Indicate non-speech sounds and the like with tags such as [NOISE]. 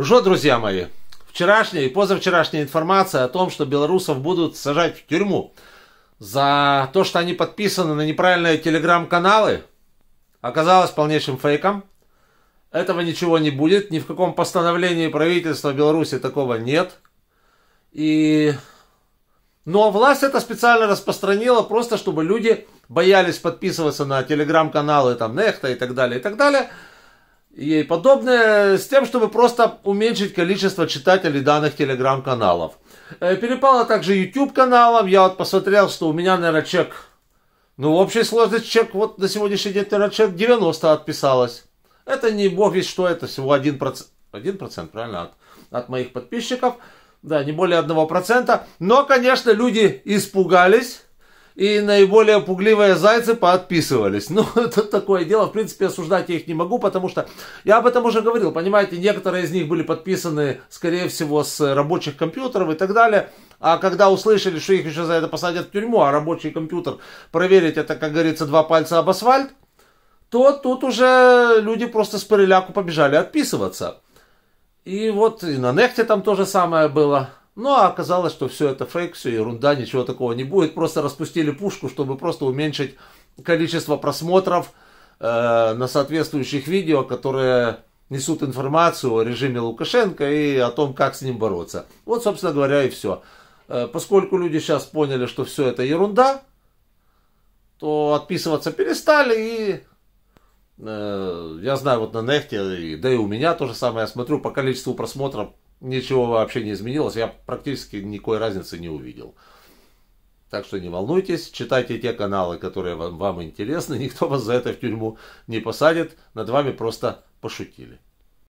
Жо, друзья мои, вчерашняя и позавчерашняя информация о том, что белорусов будут сажать в тюрьму за то, что они подписаны на неправильные телеграм-каналы, оказалась полнейшим фейком. Этого ничего не будет, ни в каком постановлении правительства Беларуси такого нет. И... Но ну, а власть это специально распространила, просто чтобы люди боялись подписываться на телеграм-каналы там Нехта и так далее, и так далее – и подобное с тем, чтобы просто уменьшить количество читателей данных телеграм-каналов. Э, перепало также YouTube каналом. Я вот посмотрел, что у меня, наверное, чек, ну, в общей сложности чек, вот на сегодняшний день, наверное, чек 90 отписалось. Это не бог весь что, это всего 1%, 1% правильно, от, от моих подписчиков. Да, не более 1%. Но, конечно, люди испугались и наиболее пугливые зайцы подписывались. [LAUGHS] Ну, это такое дело. В принципе, осуждать я их не могу, потому что я об этом уже говорил. Понимаете, некоторые из них были подписаны, скорее всего, с рабочих компьютеров и так далее. А когда услышали, что их еще за это посадят в тюрьму, а рабочий компьютер проверить это, как говорится, два пальца об асфальт, то тут уже люди просто с пареляку побежали отписываться. И вот и на Нехте там то же самое было. Ну а оказалось, что все это фейк, все ерунда, ничего такого не будет. Просто распустили пушку, чтобы просто уменьшить количество просмотров э, на соответствующих видео, которые несут информацию о режиме Лукашенко и о том, как с ним бороться. Вот, собственно говоря, и все. Э, поскольку люди сейчас поняли, что все это ерунда, то отписываться перестали и э, я знаю, вот на Нехте, да и у меня то же самое, я смотрю по количеству просмотров, ничего вообще не изменилось, я практически никакой разницы не увидел. Так что не волнуйтесь, читайте те каналы, которые вам, вам интересны, [LAUGHS] никто вас за это в тюрьму не посадит, над вами просто пошутили.